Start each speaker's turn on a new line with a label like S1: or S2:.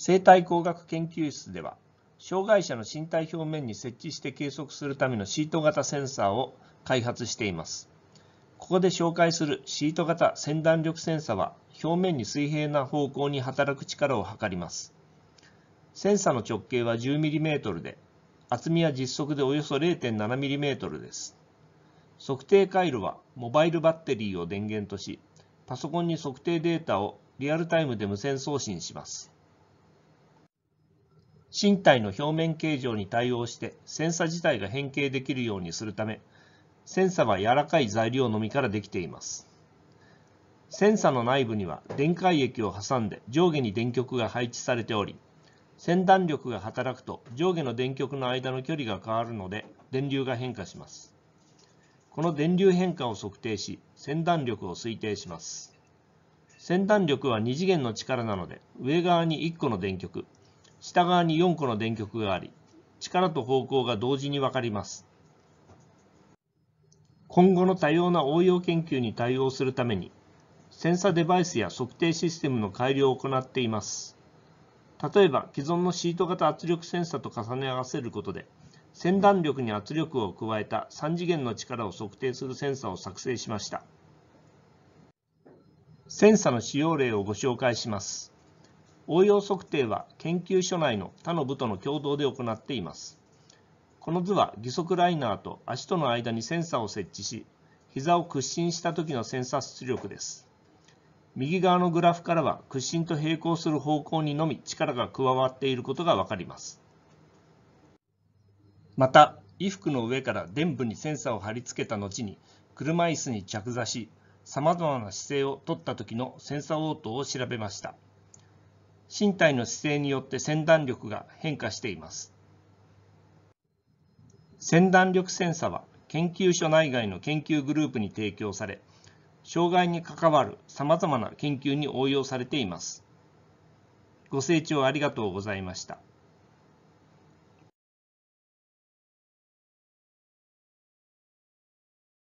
S1: 生体工学研究室では障害者の身体表面に設置して計測するためのシート型センサーを開発していますここで紹介するシート型先弾力センサは表面に水平な方向に働く力を測りますセンサの直径は 10mm で厚みは実測でおよそ 0.7mm です測定回路はモバイルバッテリーを電源としパソコンに測定データをリアルタイムで無線送信します身体の表面形状に対応してセンサ自体が変形できるようにするためセンサは柔らかい材料のみからできていますセンサの内部には電解液を挟んで上下に電極が配置されており先端力が働くと上下の電極の間の距離が変わるので電流が変化しますこの電流変化を測定し先端力を推定します先端力は2次元の力なので上側に1個の電極下側に4個の電極があり、力と方向が同時に分かります。今後の多様な応用研究に対応するために、センサデバイスや測定システムの改良を行っています。例えば、既存のシート型圧力センサと重ね合わせることで、先端力に圧力を加えた3次元の力を測定するセンサを作成しました。センサの使用例をご紹介します。応用測定は研究所内の他の部との共同で行っています。この図は義足ライナーと足との間にセンサーを設置し、膝を屈伸した時のセンサー出力です。右側のグラフからは屈伸と並行する方向にのみ力が加わっていることがわかります。また、衣服の上から伝部にセンサを貼り付けた後に、車椅子に着座し、様々な姿勢をとった時のセンサー応答を調べました。身体の姿勢によって先断力が変化しています。先断力センサは研究所内外の研究グループに提供され、障害に関わる様々な研究に応用されています。ご清聴ありがとうございました。